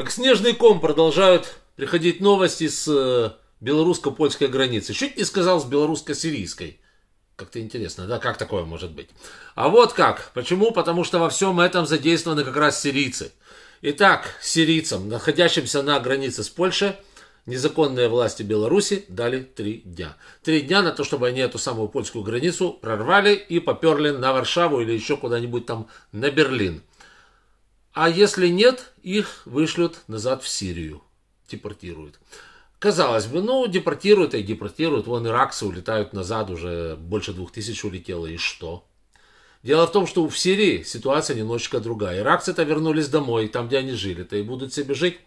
Как снежный ком продолжают приходить новости с э, белорусско-польской границы. Чуть не сказал с белорусско-сирийской. Как-то интересно, да, как такое может быть? А вот как. Почему? Потому что во всем этом задействованы как раз сирийцы. Итак, сирийцам, находящимся на границе с Польшей, незаконные власти Беларуси дали три дня. Три дня на то, чтобы они эту самую польскую границу прорвали и поперли на Варшаву или еще куда-нибудь там на Берлин. А если нет, их вышлют назад в Сирию, депортируют. Казалось бы, ну, депортируют и депортируют. Вон иракцы улетают назад, уже больше двух тысяч улетело, и что? Дело в том, что в Сирии ситуация немножечко другая. Иракцы-то вернулись домой, там, где они жили-то, и будут себе жить.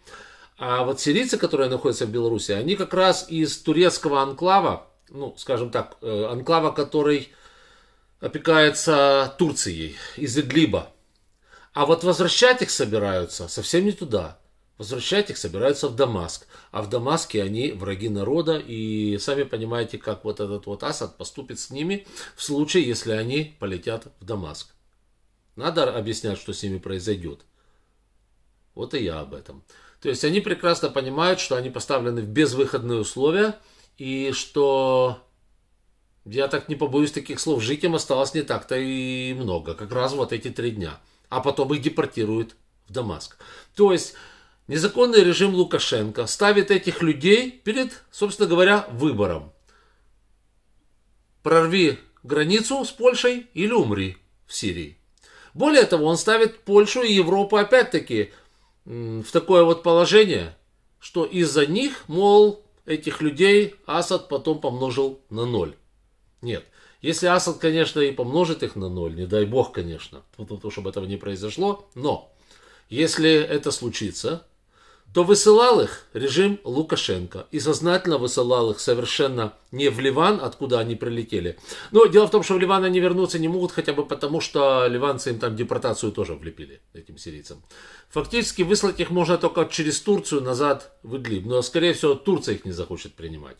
А вот сирийцы, которые находятся в Беларуси, они как раз из турецкого анклава, ну, скажем так, э, анклава, который опекается Турцией, из Идлиба. А вот возвращать их собираются совсем не туда. Возвращать их собираются в Дамаск. А в Дамаске они враги народа. И сами понимаете, как вот этот вот Асад поступит с ними в случае, если они полетят в Дамаск. Надо объяснять, что с ними произойдет. Вот и я об этом. То есть они прекрасно понимают, что они поставлены в безвыходные условия. И что, я так не побоюсь таких слов, жить им осталось не так-то и много. Как раз вот эти три дня а потом их депортируют в Дамаск. То есть незаконный режим Лукашенко ставит этих людей перед, собственно говоря, выбором. Прорви границу с Польшей или умри в Сирии. Более того, он ставит Польшу и Европу опять-таки в такое вот положение, что из-за них, мол, этих людей Асад потом помножил на ноль. Нет. Если Асад, конечно, и помножит их на ноль, не дай бог, конечно, потому чтобы этого не произошло, но если это случится, то высылал их режим Лукашенко. И сознательно высылал их совершенно не в Ливан, откуда они прилетели. Но дело в том, что в Ливан они вернуться не могут, хотя бы потому, что ливанцы им там депортацию тоже влепили, этим сирийцам. Фактически выслать их можно только через Турцию назад в Идлиб. Но, скорее всего, Турция их не захочет принимать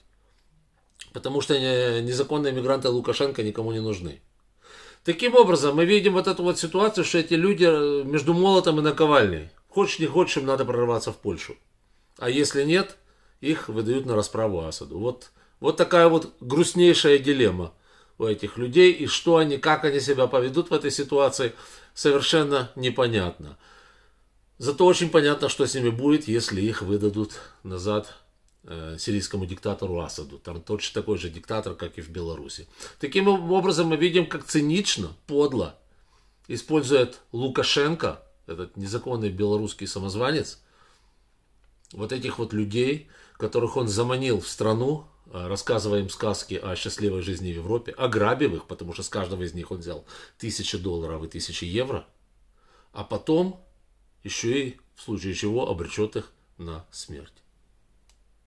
потому что незаконные мигранты Лукашенко никому не нужны. Таким образом, мы видим вот эту вот ситуацию, что эти люди э, между молотом и наковальней. Хочешь не хочешь, им надо прорываться в Польшу. А если нет, их выдают на расправу Асаду. Вот, вот такая вот грустнейшая дилемма у этих людей. И что они, как они себя поведут в этой ситуации, совершенно непонятно. Зато очень понятно, что с ними будет, если их выдадут назад Э, сирийскому диктатору Асаду. Там точно такой же диктатор, как и в Беларуси. Таким образом мы видим, как цинично, подло использует Лукашенко, этот незаконный белорусский самозванец, вот этих вот людей, которых он заманил в страну, э, рассказывая им сказки о счастливой жизни в Европе, ограбив их, потому что с каждого из них он взял тысячи долларов и тысячи евро, а потом еще и в случае чего обречет их на смерть.